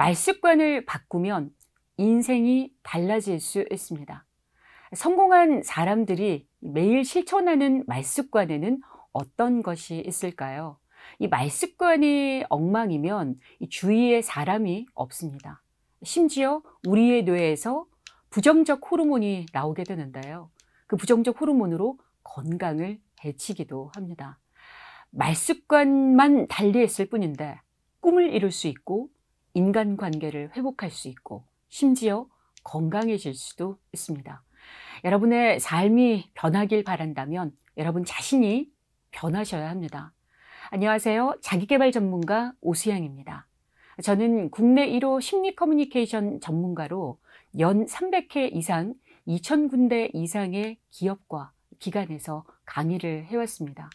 말 습관을 바꾸면 인생이 달라질 수 있습니다. 성공한 사람들이 매일 실천하는 말 습관에는 어떤 것이 있을까요? 이 말 습관이 엉망이면 주위에 사람이 없습니다. 심지어 우리의 뇌에서 부정적 호르몬이 나오게 되는데요. 그 부정적 호르몬으로 건강을 해치기도 합니다. 말습관만 달리했을 뿐인데 꿈을 이룰 수 있고 인간관계를 회복할 수 있고 심지어 건강해질 수도 있습니다. 여러분의 삶이 변하길 바란다면 여러분 자신이 변하셔야 합니다. 안녕하세요. 자기개발 전문가 오수양입니다. 저는 국내 1호 심리 커뮤니케이션 전문가로 연 300회 이상 2,000군데 이상의 기업과 기관에서 강의를 해왔습니다.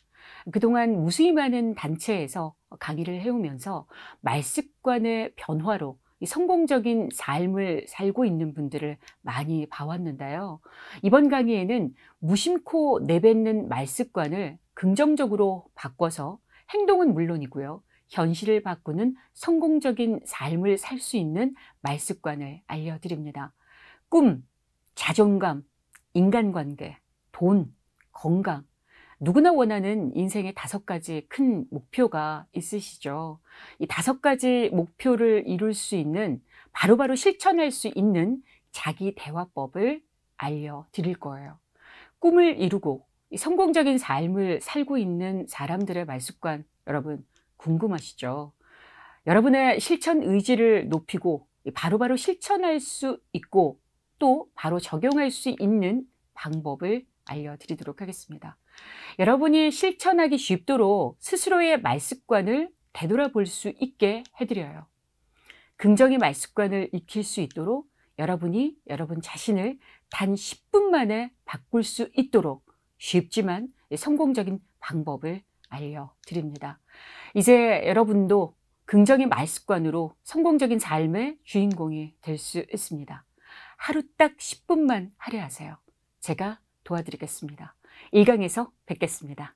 그동안 무수히 많은 단체에서 강의를 해오면서 말습관의 변화로 성공적인 삶을 살고 있는 분들을 많이 봐왔는데요. 이번 강의에는 무심코 내뱉는 말습관을 긍정적으로 바꿔서 행동은 물론이고요. 현실을 바꾸는 성공적인 삶을 살 수 있는 말습관을 알려드립니다. 꿈, 자존감, 인간관계, 돈, 건강, 누구나 원하는 인생의 다섯 가지 큰 목표가 있으시죠. 이 다섯 가지 목표를 이룰 수 있는 바로바로 바로 실천할 수 있는 자기 대화법을 알려드릴 거예요. 꿈을 이루고 성공적인 삶을 살고 있는 사람들의 말습관 여러분 궁금하시죠? 여러분의 실천 의지를 높이고 바로바로 바로 실천할 수 있고 또 바로 적용할 수 있는 방법을 알려드리도록 하겠습니다. 여러분이 실천하기 쉽도록 스스로의 말 습관을 되돌아볼 수 있게 해드려요. 긍정의 말 습관을 익힐 수 있도록 여러분이 여러분 자신을 단 10분 만에 바꿀 수 있도록 쉽지만 성공적인 방법을 알려드립니다. 이제 여러분도 긍정의 말 습관으로 성공적인 삶의 주인공이 될 수 있습니다. 하루 딱 10분만 할애하세요. 제가 도와드리겠습니다. 1강에서 뵙겠습니다.